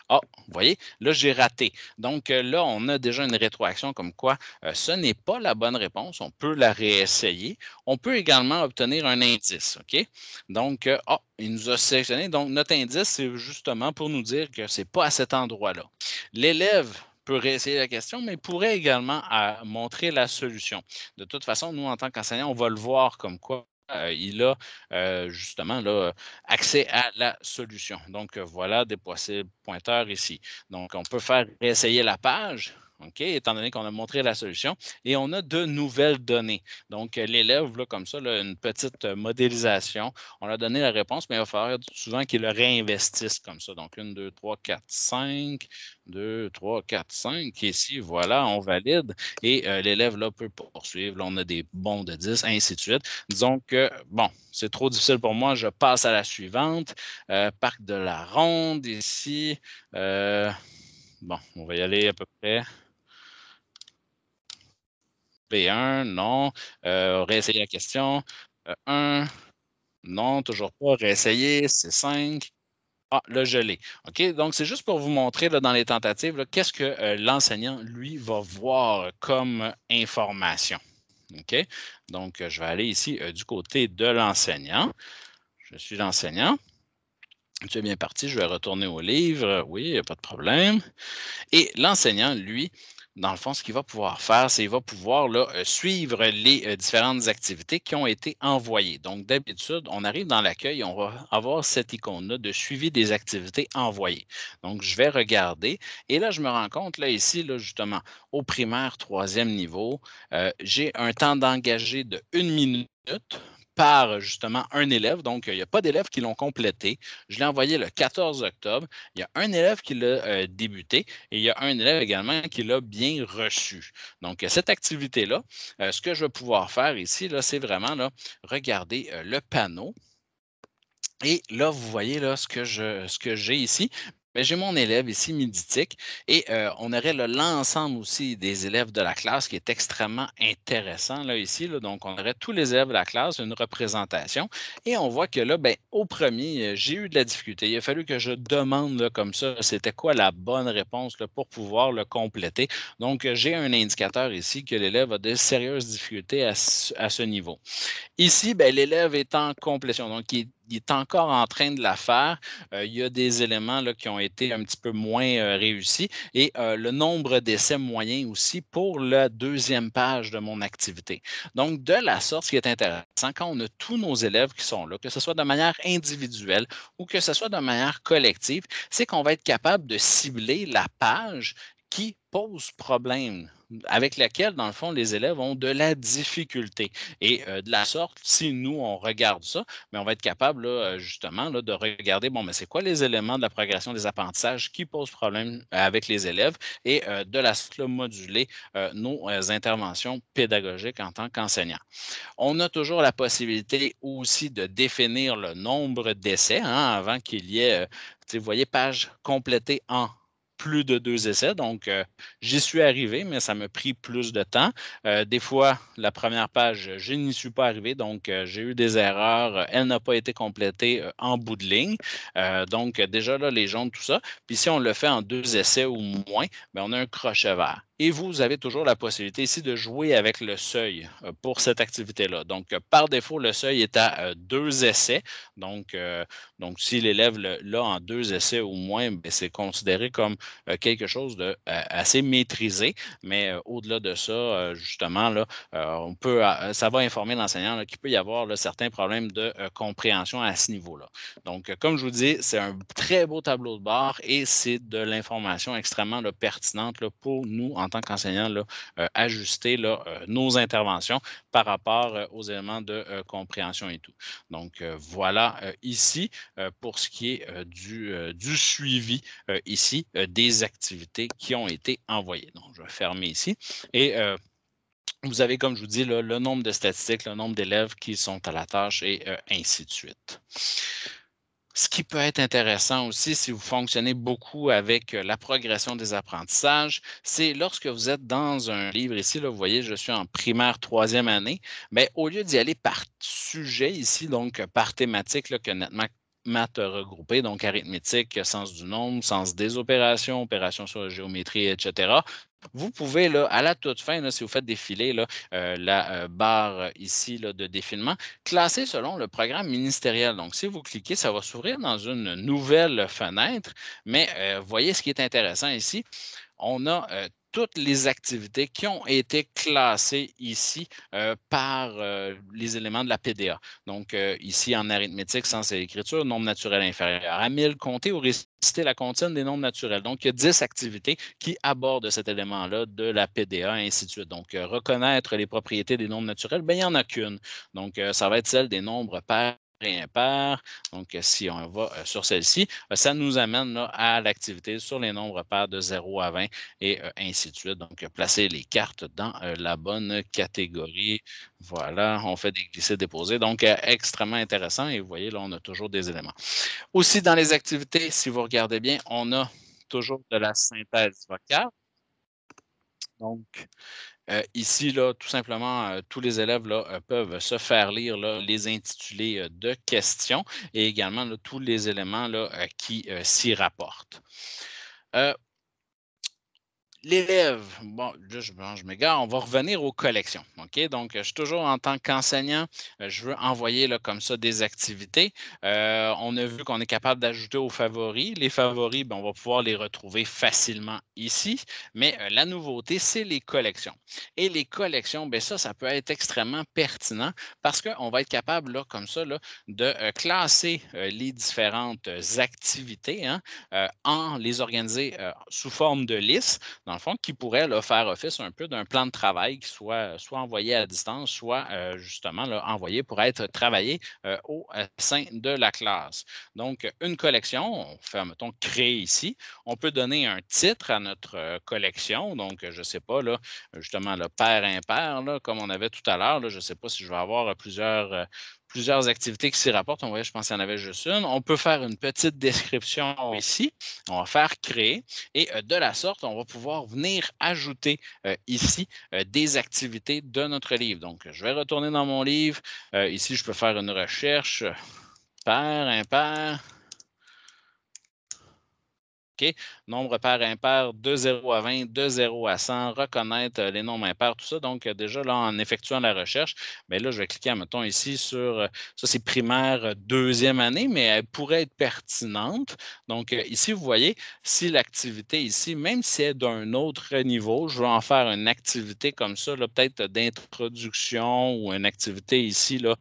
[SPEAKER 1] Ah, vous voyez, là, j'ai raté. Donc, là, on a déjà une rétroaction comme quoi ce n'est pas la bonne réponse. On peut la réessayer. On peut également obtenir un indice. OK? Donc, ah, il nous a sélectionné. Donc, notre indice, c'est justement pour nous dire que ce n'est pas à cet endroit-là. L'élève peut réessayer la question, mais pourrait également euh, montrer la solution. De toute façon, nous, en tant qu'enseignants, on va le voir comme quoi euh, il a euh, justement là, accès à la solution. Donc, voilà des possibles pointeurs ici. Donc, on peut faire réessayer la page, OK, étant donné qu'on a montré la solution, et on a de nouvelles données. Donc, euh, l'élève, là, comme ça, une petite euh, modélisation, on a donné la réponse, mais il va falloir souvent qu'il le réinvestisse comme ça. Donc, 1, 2, 3, 4, 5, 2, 3, 4, 5. Ici, voilà, on valide. Et euh, l'élève, là, peut poursuivre. Là, on a des bons de 10, ainsi de suite. Disons que, bon, c'est trop difficile pour moi. Je passe à la suivante. parc de la Ronde, ici. bon, on va y aller à peu près. B1, non. Euh, réessayer la question. 1, euh, non, toujours pas. Réessayer, c'est 5. Ah, le gelé. OK? Donc, c'est juste pour vous montrer dans les tentatives qu'est-ce que euh, l'enseignant, lui, va voir comme information. OK? Donc, je vais aller ici du côté de l'enseignant. Je suis l'enseignant. Tu es bien parti, je vais retourner au livre. Oui, pas de problème. Et l'enseignant, lui, dans le fond, ce qu'il va pouvoir faire, c'est qu'il va pouvoir euh, suivre les euh, différentes activités qui ont été envoyées. Donc, d'habitude, on arrive dans l'accueil, on va avoir cette icône-là de suivi des activités envoyées. Donc, je vais regarder et là, je me rends compte, là, ici, là, justement, au primaire, troisième niveau, euh, j'ai un temps d'engagé de une minute par justement un élève. Donc, il n'y a pas d'élèves qui l'ont complété. Je l'ai envoyé le 14 octobre. Il y a un élève qui l'a euh, débuté et il y a un élève également qui l'a bien reçu. Donc, euh, cette activité-là, euh, ce que je vais pouvoir faire ici, c'est vraiment là, regarder le panneau. Et là, vous voyez là, ce que j'ai ici, ben, j'ai mon élève ici, Miditique, et euh, on aurait l'ensemble aussi des élèves de la classe qui est extrêmement intéressant là, ici. Donc, on aurait tous les élèves de la classe, une représentation. Et on voit que là, ben, au premier, euh, j'ai eu de la difficulté. Il a fallu que je demande comme ça, c'était quoi la bonne réponse pour pouvoir le compléter. Donc, euh, j'ai un indicateur ici que l'élève a de sérieuses difficultés à, ce niveau. Ici, ben, l'élève est en complétion, donc il est il est encore en train de la faire. Euh, il y a des éléments qui ont été un petit peu moins euh, réussis et euh, le nombre d'essais moyens aussi pour la deuxième page de mon activité. Donc, de la sorte, ce qui est intéressant, quand on a tous nos élèves qui sont là, que ce soit de manière individuelle ou que ce soit de manière collective, c'est qu'on va être capable de cibler la page qui pose problème, avec laquelle, dans le fond, les élèves ont de la difficulté. Et euh, de la sorte, si nous, on regarde ça, mais ben, on va être capable, euh, justement, de regarder, bon, mais ben, c'est quoi les éléments de la progression des apprentissages qui posent problème euh, avec les élèves et de la sorte, moduler nos interventions pédagogiques en tant qu'enseignants. On a toujours la possibilité aussi de définir le nombre d'essais hein, avant qu'il y ait vous voyez, page complétée en plus de deux essais. Donc, euh, j'y suis arrivé, mais ça m'a pris plus de temps. Euh, des fois, la première page, je n'y suis pas arrivé, donc euh, j'ai eu des erreurs. Elle n'a pas été complétée en bout de ligne. donc, déjà là, les jaunes, tout ça. Puis si on le fait en deux essais ou moins, ben, on a un crochet vert. Et vous avez toujours la possibilité ici de jouer avec le seuil euh, pour cette activité-là. Donc, euh, par défaut, le seuil est à euh, deux essais. Donc, donc si l'élève l'a en deux essais au moins, ben, c'est considéré comme quelque chose de assez maîtrisé. Mais au-delà de ça, justement, là, on peut, ça va informer l'enseignant qu'il peut y avoir certains problèmes de compréhension à ce niveau-là. Donc, comme je vous dis, c'est un très beau tableau de bord et c'est de l'information extrêmement pertinente pour nous en en tant qu'enseignant, euh, ajuster euh, nos interventions par rapport euh, aux éléments de compréhension et tout. Donc, voilà ici pour ce qui est du, du suivi ici des activités qui ont été envoyées. Donc, je vais fermer ici. Et vous avez, comme je vous dis, le, nombre de statistiques, le nombre d'élèves qui sont à la tâche et ainsi de suite. Ce qui peut être intéressant aussi si vous fonctionnez beaucoup avec euh, la progression des apprentissages, c'est lorsque vous êtes dans un livre, ici, là, vous voyez, je suis en primaire troisième année, mais au lieu d'y aller par sujet ici, donc euh, par thématique, là, que nettement maths regroupé, donc arithmétique, euh, sens du nombre, sens des opérations, opérations sur la géométrie, etc. Vous pouvez, là, à la toute fin, si vous faites défiler euh, la euh, barre euh, ici de défilement, classer selon le programme ministériel. Donc, si vous cliquez, ça va s'ouvrir dans une nouvelle fenêtre, mais voyez ce qui est intéressant ici on a euh, toutes les activités qui ont été classées ici euh, par euh, les éléments de la PDA. Donc, ici, en arithmétique, sens et écriture, nombre naturel inférieur à 1000, compter ou réciter la comptine des nombres naturels. Donc, il y a 10 activités qui abordent cet élément-là de la PDA, et ainsi de suite. Donc, reconnaître les propriétés des nombres naturels, bien, il n'y en a qu'une. Donc, ça va être celle des nombres pairs et pair. Donc, euh, si on va euh, sur celle-ci, euh, ça nous amène à l'activité sur les nombres pairs de 0 à 20 et ainsi de suite. Donc, placer les cartes dans la bonne catégorie. Voilà, on fait des glissés-déposés. Donc, extrêmement intéressant. Et vous voyez, là, on a toujours des éléments. Aussi, dans les activités, si vous regardez bien, on a toujours de la synthèse vocale. Donc, euh, ici, là, tout simplement, euh, tous les élèves euh, peuvent se faire lire les intitulés de questions et également tous les éléments qui s'y rapportent l'élève, bon, juste, mange je m'égare, on va revenir aux collections. OK? Donc, je suis toujours en tant qu'enseignant, euh, je veux envoyer là, comme ça des activités. Euh, on a vu qu'on est capable d'ajouter aux favoris. Les favoris, ben, on va pouvoir les retrouver facilement ici, mais euh, la nouveauté, c'est les collections. Et les collections, ben, ça, ça peut être extrêmement pertinent parce qu'on va être capable, comme ça, de classer les différentes activités hein, en les organiser sous forme de listes dans le fond, qui pourrait le faire office un peu d'un plan de travail qui soit soit envoyé à distance, soit justement envoyé pour être travaillé au sein de la classe. Donc, une collection, on fait, mettons, créer ici. On peut donner un titre à notre collection. Donc, je ne sais pas, là, justement, le père impair comme on avait tout à l'heure. Je ne sais pas si je vais avoir plusieurs plusieurs activités qui s'y rapportent. On voyait, je pense qu'il y en avait juste une. On peut faire une petite description ici. On va faire créer et euh, de la sorte, on va pouvoir venir ajouter euh, ici euh, des activités de notre livre. Donc, je vais retourner dans mon livre. ici, je peux faire une recherche par, impair. OK? Nombre pair, impair, de 0 à 20, de 0 à 100, reconnaître euh, les nombres impairs, tout ça. Donc, euh, déjà, là, en effectuant la recherche, mais ben là, je vais cliquer, mettons, ici sur, euh, ça, c'est primaire deuxième année, mais elle pourrait être pertinente. Donc, ici, vous voyez, si l'activité ici, même si elle est d'un autre niveau, je vais en faire une activité comme ça, peut-être d'introduction ou une activité ici, là,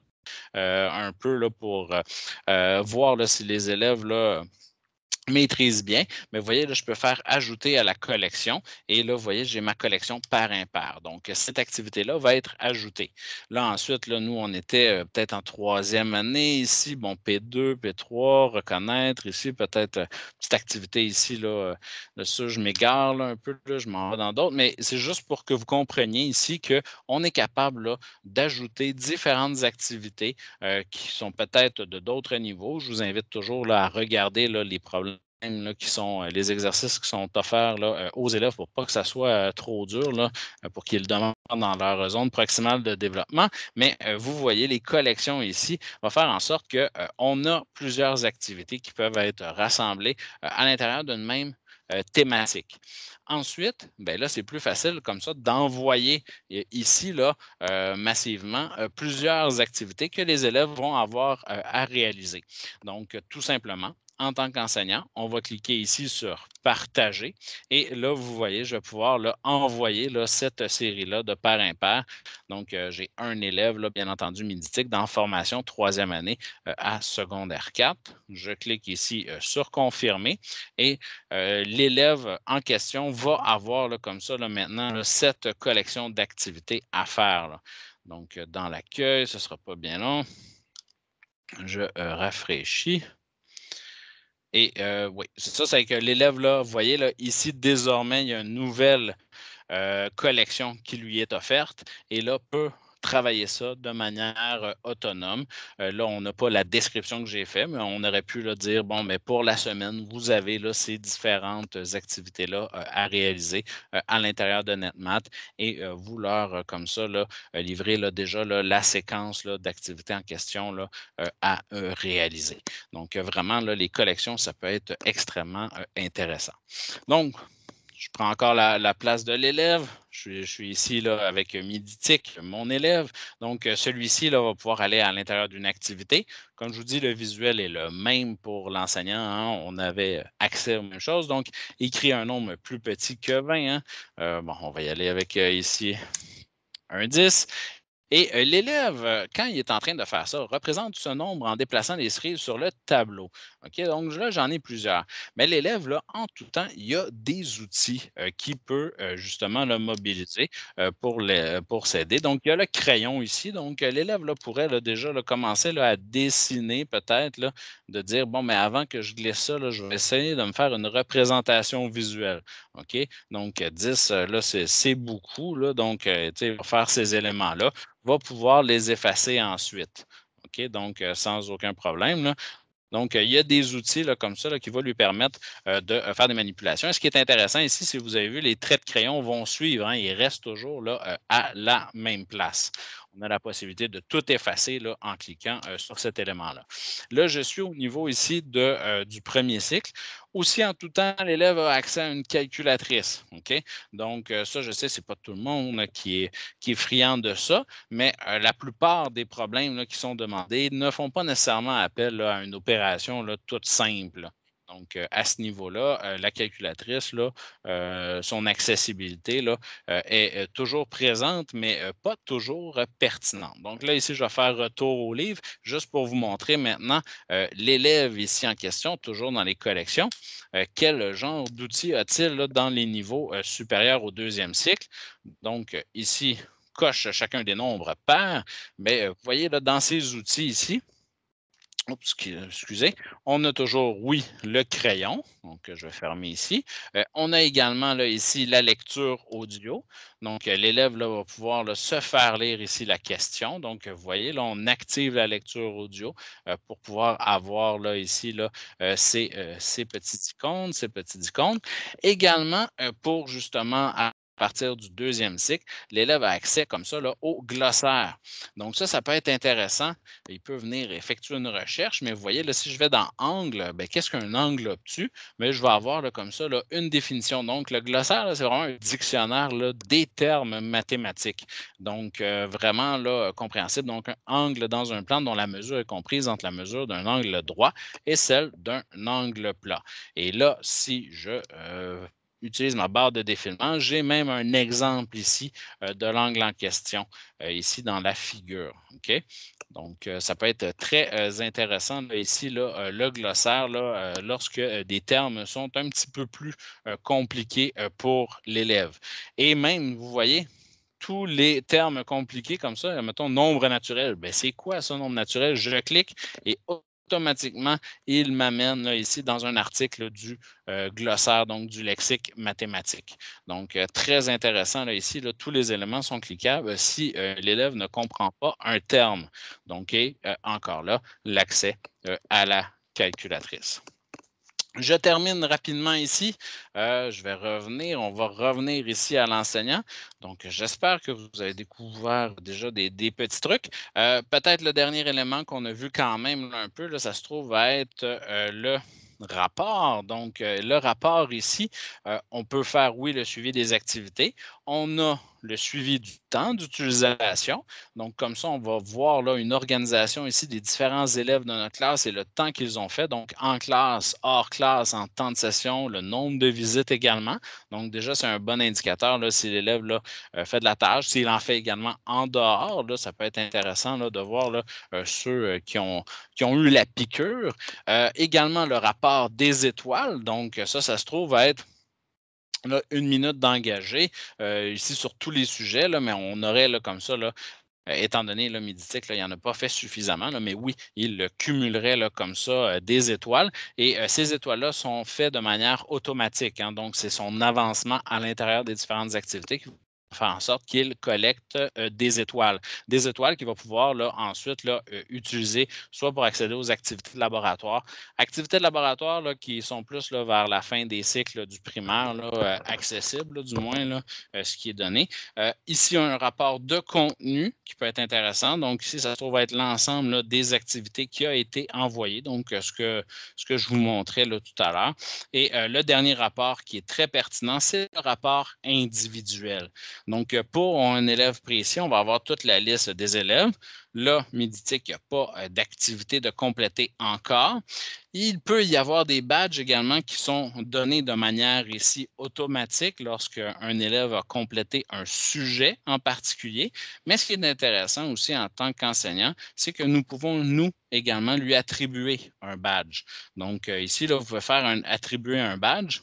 [SPEAKER 1] un peu là, pour voir si les élèves là, maîtrise bien, mais vous voyez, là, je peux faire ajouter à la collection et là, vous voyez, j'ai ma collection par impair. Donc, cette activité-là va être ajoutée. Là, ensuite, là, nous, on était euh, peut-être en troisième année ici, bon, P2, P3, reconnaître ici, peut-être cette euh, petite activité ici, là, là euh, ça, je m'égare un peu, là, je m'en vais dans d'autres, mais c'est juste pour que vous compreniez ici qu'on est capable d'ajouter différentes activités qui sont peut-être de d'autres niveaux. Je vous invite toujours là, à regarder là, les problèmes qui sont euh, les exercices qui sont offerts euh, aux élèves pour pas que ça soit euh, trop dur, pour qu'ils demandent dans leur zone proximale de développement. Mais vous voyez, les collections ici vont faire en sorte qu'on a plusieurs activités qui peuvent être rassemblées à l'intérieur d'une même thématique. Ensuite, ben là, c'est plus facile comme ça d'envoyer ici massivement plusieurs activités que les élèves vont avoir à réaliser. Donc, tout simplement, en tant qu'enseignant. On va cliquer ici sur partager. Et là, vous voyez, je vais pouvoir envoyer là, cette série-là de pair impair. Donc, euh, j'ai un élève, là, bien entendu, Miditic, dans formation troisième année euh, à secondaire 4. Je clique ici euh, sur confirmer et l'élève en question va avoir comme ça maintenant cette collection d'activités à faire. Donc, dans l'accueil, ce ne sera pas bien long. Je rafraîchis. Et euh, oui, c'est ça, c'est que l'élève, là, vous voyez, là, ici, désormais, il y a une nouvelle euh, collection qui lui est offerte et là peu travailler ça de manière euh, autonome. Euh, là, on n'a pas la description que j'ai faite, mais on aurait pu dire, bon, mais pour la semaine, vous avez là, ces différentes euh, activités-là à réaliser à l'intérieur de NetMat et vous leur, comme ça, là, livrer déjà la séquence d'activités en question là, à réaliser. Donc, vraiment, les collections, ça peut être extrêmement intéressant. Donc, je prends encore la, place de l'élève. Je, suis ici là, avec Miditic, mon élève. Donc, euh, celui-ci va pouvoir aller à l'intérieur d'une activité. Comme je vous dis, le visuel est le même pour l'enseignant. Hein. On avait accès aux mêmes choses. Donc, écrit un nombre plus petit que 20. Hein. Euh, bon, on va y aller avec euh, ici un 10. Et euh, l'élève, euh, quand il est en train de faire ça, représente ce nombre en déplaçant les cerises sur le tableau. OK, donc là, j'en ai plusieurs. Mais l'élève, en tout temps, il y a des outils euh, qui peut justement le mobiliser pour, s'aider. Donc, il y a le crayon ici. Donc, l'élève là, pourrait déjà commencer à dessiner peut-être, de dire, bon, mais avant que je glisse ça, je vais essayer de me faire une représentation visuelle. OK? Donc, 10, euh, euh, là, c'est beaucoup. donc, euh, tu sais, faire ces éléments-là, va pouvoir les effacer ensuite. OK? Donc, sans aucun problème. Donc, il y a des outils comme ça qui vont lui permettre de faire des manipulations. ce qui est intéressant ici, si vous avez vu, les traits de crayon vont suivre. Hein. ils restent toujours à la même place. On a la possibilité de tout effacer en cliquant sur cet élément-là. Là, je suis au niveau ici du premier cycle. Aussi, en tout temps, l'élève a accès à une calculatrice. Donc, euh, ça, je sais, ce n'est pas tout le monde qui est, friand de ça, mais euh, la plupart des problèmes qui sont demandés ne font pas nécessairement appel à une opération toute simple. Donc, euh, à ce niveau-là, euh, la calculatrice, euh, son accessibilité est toujours présente, mais pas toujours pertinente. Donc là, ici, je vais faire retour au livre juste pour vous montrer maintenant l'élève ici en question, toujours dans les collections. quel genre d'outil a-t-il dans les niveaux supérieurs au deuxième cycle? Donc, ici, coche chacun des nombres pairs, mais vous voyez là, dans ces outils ici, Oh, euh, excusez. On a toujours, oui, le crayon. Donc, euh, je vais fermer ici. Euh, on a également là, ici la lecture audio. Donc, l'élève va pouvoir se faire lire ici la question. Donc, vous voyez, là, on active la lecture audio pour pouvoir avoir là, ici là, ces, ces petites icônes, ces petites icônes. Également, pour justement partir du deuxième cycle, l'élève a accès comme ça au glossaire. Donc ça, ça peut être intéressant. Il peut venir effectuer une recherche, mais vous voyez, là, si je vais dans angle, ben, qu'est-ce qu'un angle obtus? Mais je vais avoir là, comme ça une définition. Donc le glossaire, c'est vraiment un dictionnaire des termes mathématiques. Donc euh, vraiment là, compréhensible. Donc un angle dans un plan dont la mesure est comprise entre la mesure d'un angle droit et celle d'un angle plat. Et là, si je euh, utilise ma barre de défilement. J'ai même un exemple ici euh, de l'angle en question, euh, ici dans la figure. Donc, euh, ça peut être très intéressant. ici, le glossaire, lorsque des termes sont un petit peu plus compliqués pour l'élève. Et même, vous voyez, tous les termes compliqués comme ça, mettons nombre naturel. Ben, c'est quoi ce nombre naturel? Je clique et automatiquement, il m'amène ici dans un article du euh, glossaire, donc du lexique mathématique. Donc, euh, très intéressant ici, tous les éléments sont cliquables si euh, l'élève ne comprend pas un terme. Donc, encore là, l'accès à la calculatrice. Je termine rapidement ici. Euh, je vais revenir, on va revenir ici à l'enseignant. Donc, j'espère que vous avez découvert déjà des, petits trucs. Euh, peut-être le dernier élément qu'on a vu quand même un peu, ça se trouve être euh, le rapport. Donc, le rapport ici, on peut faire, oui, le suivi des activités on a le suivi du temps d'utilisation. Donc, comme ça, on va voir là, une organisation ici des différents élèves de notre classe et le temps qu'ils ont fait. Donc, en classe, hors classe, en temps de session, le nombre de visites également. Donc, déjà, c'est un bon indicateur si l'élève euh, fait de la tâche. S'il en fait également en dehors, là, ça peut être intéressant de voir euh, ceux euh, qui, ont, qui ont eu la piqûre. également, le rapport des étoiles. Donc, ça, ça se trouve à être une minute d'engagé, euh, ici sur tous les sujets, là, mais on aurait là, comme ça, là, euh, étant donné le Miditech, il en a pas fait suffisamment, mais oui, il cumulerait comme ça euh, des étoiles. Et ces étoiles-là sont faites de manière automatique. Hein, donc, c'est son avancement à l'intérieur des différentes activités faire en sorte qu'il collecte euh, des étoiles. Des étoiles qu'il va pouvoir là, ensuite là, euh, utiliser soit pour accéder aux activités de laboratoire. Activités de laboratoire qui sont plus vers la fin des cycles du primaire, euh, accessibles, accessible du moins, ce qui est donné. ici, un rapport de contenu qui peut être intéressant. Donc ici, ça se trouve être l'ensemble des activités qui a été envoyées, donc ce que, ce que je vous montrais tout à l'heure. Et le dernier rapport qui est très pertinent, c'est le rapport individuel. Donc, euh, pour un élève précis, on va avoir toute la liste des élèves. Là, Méditique, il n'y a pas euh, d'activité de compléter encore. Il peut y avoir des badges également qui sont donnés de manière ici automatique lorsqu'un élève a complété un sujet en particulier. Mais ce qui est intéressant aussi en tant qu'enseignant, c'est que nous pouvons, nous, également lui attribuer un badge. Donc, euh, ici, là, vous pouvez faire un, attribuer un badge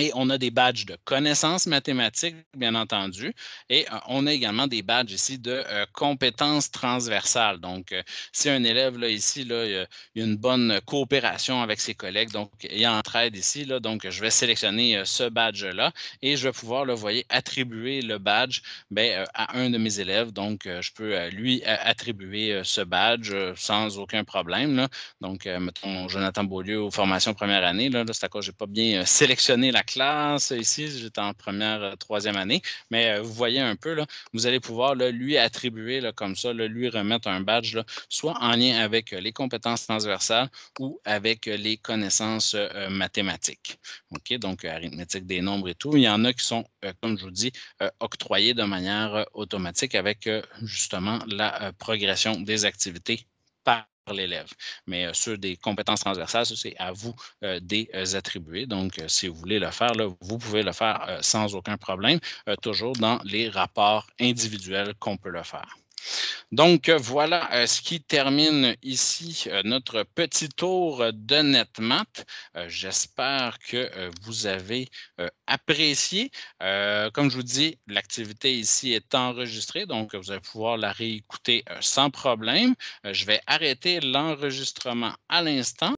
[SPEAKER 1] et on a des badges de connaissances mathématiques, bien entendu, et euh, on a également des badges ici de euh, compétences transversales. Donc, euh, si un élève, là, ici, là, il y a une bonne coopération avec ses collègues, donc il y a entraide ici, là, donc je vais sélectionner ce badge-là et je vais pouvoir, le voyez, attribuer le badge ben, à un de mes élèves. Donc, je peux lui attribuer ce badge sans aucun problème. Donc, mettons Jonathan Beaulieu aux formations première année, là, c'est à cause je n'ai pas bien sélectionné la classe. Ici, j'étais en première, euh, troisième année. Mais euh, vous voyez un peu, là, vous allez pouvoir lui attribuer comme ça, lui remettre un badge, soit en lien avec euh, les compétences transversales ou avec les connaissances mathématiques. OK? Donc, arithmétique des nombres et tout. Il y en a qui sont, comme je vous dis, octroyés de manière automatique avec justement la progression des activités par l'élève. Mais euh, sur des compétences transversales, c'est à vous euh, des attribuer. Donc, euh, si vous voulez le faire, vous pouvez le faire sans aucun problème, toujours dans les rapports individuels qu'on peut le faire. Donc euh, voilà euh, ce qui termine ici euh, notre petit tour de NetMath. J'espère que vous avez apprécié. Comme je vous dis, l'activité ici est enregistrée, donc vous allez pouvoir la réécouter sans problème. Je vais arrêter l'enregistrement à l'instant.